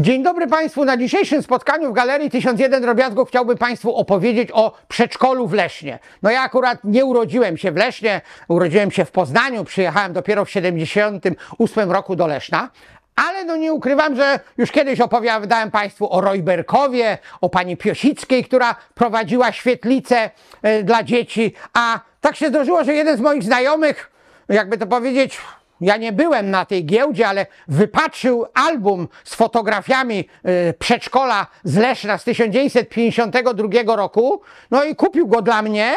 Dzień dobry Państwu. Na dzisiejszym spotkaniu w Galerii 1001 Drobiazgu chciałbym Państwu opowiedzieć o przedszkolu w Lesznie. No ja akurat nie urodziłem się w Lesznie, urodziłem się w Poznaniu, przyjechałem dopiero w 78 roku do Leszna, ale no nie ukrywam, że już kiedyś opowiadałem Państwu o Rojberkowie, o pani Piosickiej, która prowadziła świetlicę e, dla dzieci, a tak się zdarzyło, że jeden z moich znajomych, jakby to powiedzieć, ja nie byłem na tej giełdzie, ale wypatrzył album z fotografiami y, przedszkola z Leszna z 1952 roku, no i kupił go dla mnie.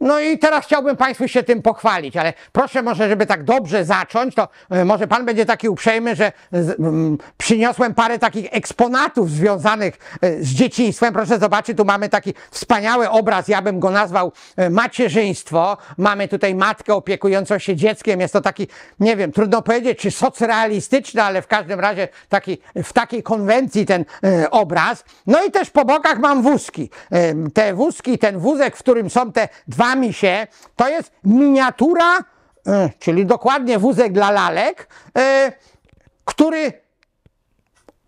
No i teraz chciałbym Państwu się tym pochwalić, ale proszę może, żeby tak dobrze zacząć, to e, może Pan będzie taki uprzejmy, że przyniosłem parę takich eksponatów związanych e, z dzieciństwem. Proszę zobaczyć, tu mamy taki wspaniały obraz, ja bym go nazwał e, macierzyństwo. Mamy tutaj matkę opiekującą się dzieckiem. Jest to taki, nie wiem, trudno powiedzieć, czy socrealistyczny, ale w każdym razie taki, w takiej konwencji ten obraz. No i też po bokach mam wózki. Te wózki, ten wózek, w którym są te dwa mi się, to jest miniatura, e, czyli dokładnie wózek dla lalek, e, który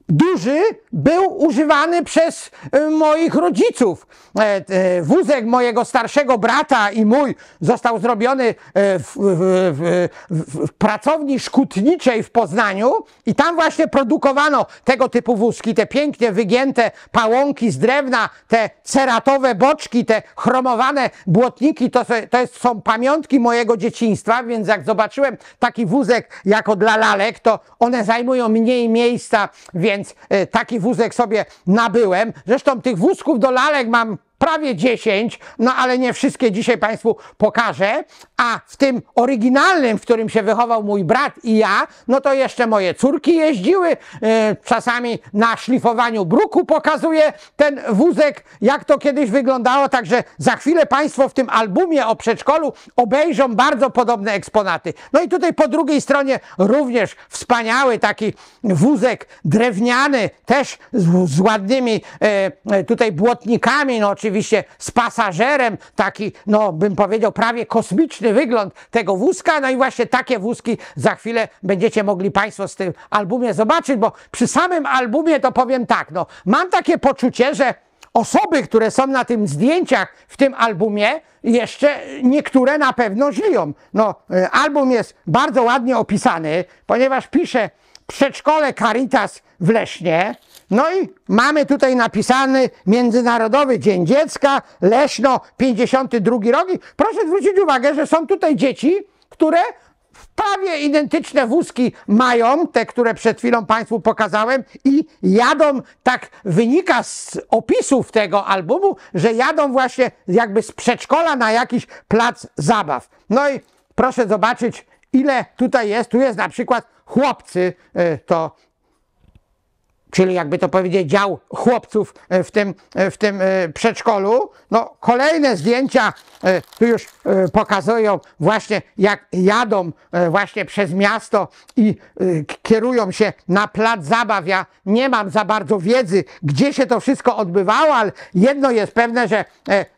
duży był używany przez e, moich rodziców. E, e, wózek mojego starszego brata i mój został zrobiony w, w, w, w, pracowni szkutniczej w Poznaniu i tam właśnie produkowano tego typu wózki, te pięknie wygięte pałąki z drewna, te ceratowe boczki, te chromowane błotniki, to, to jest, są pamiątki mojego dzieciństwa, więc jak zobaczyłem taki wózek jako dla lalek, to one zajmują mniej miejsca, więc więc e, taki wózek sobie nabyłem. Zresztą tych wózków do lalek mam prawie 10, no ale nie wszystkie dzisiaj Państwu pokażę, a w tym oryginalnym, w którym się wychował mój brat i ja, no to jeszcze moje córki jeździły, yy, czasami na szlifowaniu bruku pokazuję ten wózek, jak to kiedyś wyglądało, także za chwilę Państwo w tym albumie o przedszkolu obejrzą bardzo podobne eksponaty. No i tutaj po drugiej stronie również wspaniały taki wózek drewniany, też z, z ładnymi yy, tutaj błotnikami, no oczywiście oczywiście z pasażerem, taki, no bym powiedział, prawie kosmiczny wygląd tego wózka. No i właśnie takie wózki za chwilę będziecie mogli Państwo z tym albumie zobaczyć, bo przy samym albumie to powiem tak, no mam takie poczucie, że osoby, które są na tym zdjęciach w tym albumie, jeszcze niektóre na pewno żyją. No, e, album jest bardzo ładnie opisany, ponieważ pisze przedszkole Caritas w Lesznie, no i mamy tutaj napisany Międzynarodowy Dzień Dziecka, Leśno, 52 rok. Proszę zwrócić uwagę, że są tutaj dzieci, które prawie identyczne wózki mają, te, które przed chwilą Państwu pokazałem, i jadą, tak wynika z opisów tego albumu, że jadą właśnie jakby z przedszkola na jakiś plac zabaw. No i proszę zobaczyć, ile tutaj jest. Tu jest na przykład chłopcy, y, to czyli jakby to powiedzieć, dział chłopców e, w tym, e, w tym e, przedszkolu. No, kolejne zdjęcia tu już pokazują właśnie jak jadą właśnie przez miasto i kierują się na plac zabaw. Ja nie mam za bardzo wiedzy, gdzie się to wszystko odbywało, ale jedno jest pewne, że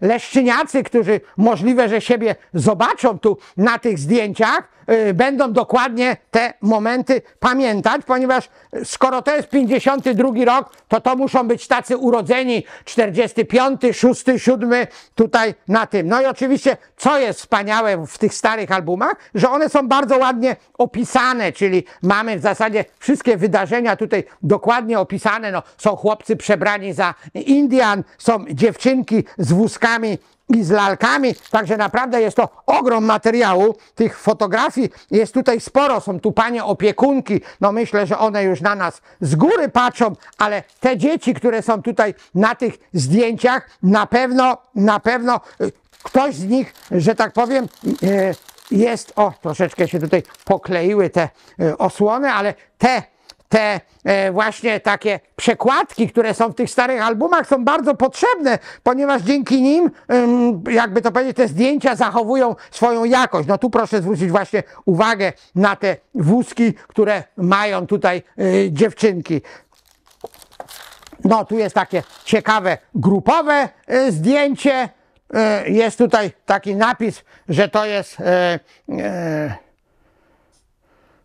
leszczyniacy, którzy możliwe, że siebie zobaczą tu na tych zdjęciach, będą dokładnie te momenty pamiętać, ponieważ skoro to jest 50 52 rok, to to muszą być tacy urodzeni 45, 6, 7 tutaj na tym. No i oczywiście, co jest wspaniałe w tych starych albumach, że one są bardzo ładnie opisane, czyli mamy w zasadzie wszystkie wydarzenia tutaj dokładnie opisane. No, są chłopcy przebrani za Indian, są dziewczynki z wózkami i z lalkami, także naprawdę jest to ogrom materiału, tych fotografii jest tutaj sporo, są tu panie opiekunki, no myślę, że one już na nas z góry patrzą, ale te dzieci, które są tutaj na tych zdjęciach, na pewno, na pewno y, ktoś z nich, że tak powiem, y, y, jest, o troszeczkę się tutaj pokleiły te osłony, ale te te e, właśnie takie przekładki, które są w tych starych albumach, są bardzo potrzebne, ponieważ dzięki nim, ym, jakby to powiedzieć, te zdjęcia zachowują swoją jakość. No tu proszę zwrócić właśnie uwagę na te wózki, które mają tutaj y, dziewczynki. No tu jest takie ciekawe grupowe y, zdjęcie. Y, jest tutaj taki napis, że to jest.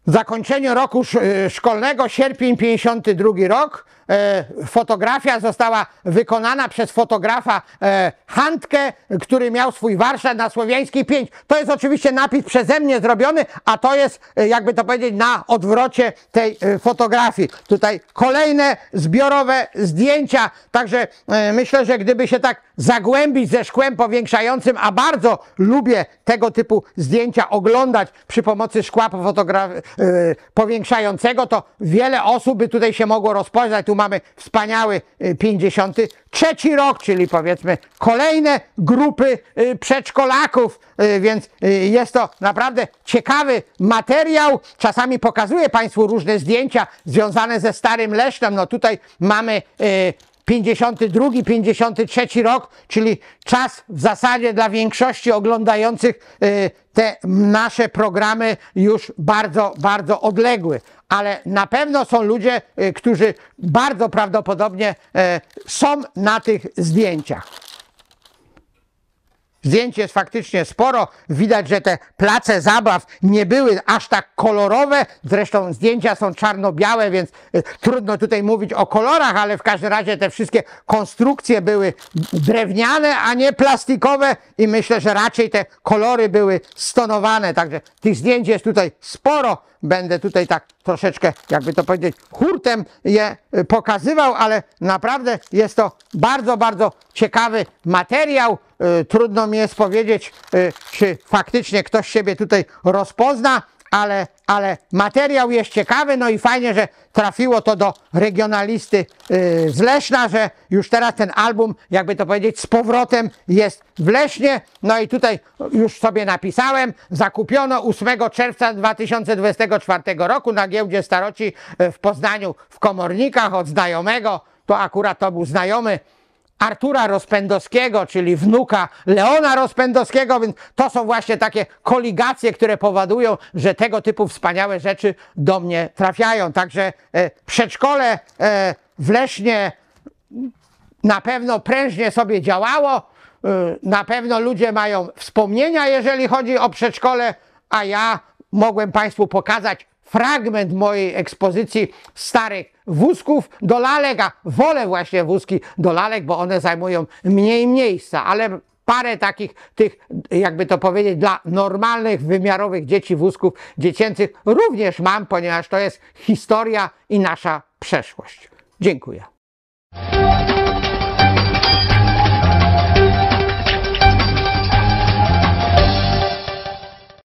Zakończenie roku y, szkolnego, sierpień 52 rok. E, fotografia została wykonana przez fotografa e, Handkę, który miał swój warsztat na Słowiańskiej 5. To jest oczywiście napis przeze mnie zrobiony, a to jest, e, jakby to powiedzieć, na odwrocie tej fotografii. Tutaj kolejne zbiorowe zdjęcia, także myślę, że gdyby się tak zagłębić ze szkłem powiększającym, a bardzo lubię tego typu zdjęcia oglądać przy pomocy szkła fotograficznego, Y, powiększającego, to wiele osób by tutaj się mogło rozpoznać. Tu mamy wspaniały 53 y, rok, czyli powiedzmy kolejne grupy y, przedszkolaków, więc jest to naprawdę ciekawy materiał. Czasami pokazuję Państwu różne zdjęcia związane ze Starym Lesznem. No tutaj mamy 52, 53 rok, czyli czas w zasadzie dla większości oglądających y, te nasze programy już bardzo, bardzo odległy. Ale na pewno są ludzie, y, którzy bardzo prawdopodobnie y, są na tych zdjęciach. Zdjęć jest faktycznie sporo. Widać, że te place zabaw nie były aż tak kolorowe. Zresztą zdjęcia są czarno-białe, więc y, trudno tutaj mówić o kolorach, ale w każdym razie te wszystkie konstrukcje były drewniane, a nie plastikowe i myślę, że raczej te kolory były stonowane. Także tych zdjęć jest tutaj sporo. Będę tutaj tak troszeczkę, jakby to powiedzieć, hurtem je y, pokazywał, ale naprawdę jest to bardzo, bardzo ciekawy materiał. E, trudno mi jest powiedzieć, e, czy faktycznie ktoś siebie tutaj rozpozna, ale, ale materiał jest ciekawy, no i fajnie, że trafiło to do regionalisty e, z Leśna, że już teraz ten album, jakby to powiedzieć, z powrotem jest w Leśnie. No i tutaj już sobie napisałem, zakupiono 8 czerwca 2024 roku na giełdzie staroci w Poznaniu w Komornikach od znajomego, to akurat to był znajomy, Artura Rozpędowskiego, czyli wnuka Leona Rozpędowskiego, więc to są właśnie takie koligacje, które powodują, że tego typu wspaniałe rzeczy do mnie trafiają. Także e, przedszkole e, w Lesznie na pewno prężnie sobie działało, e, na pewno ludzie mają wspomnienia, jeżeli chodzi o przedszkole, a ja mogłem Państwu pokazać fragment mojej ekspozycji starych wózków do lalek, a wolę właśnie wózki do lalek, bo one zajmują mniej miejsca, ale parę takich tych, jakby to powiedzieć, dla normalnych, wymiarowych dzieci wózków dziecięcych również mam, ponieważ to jest historia i nasza przeszłość. Dziękuję.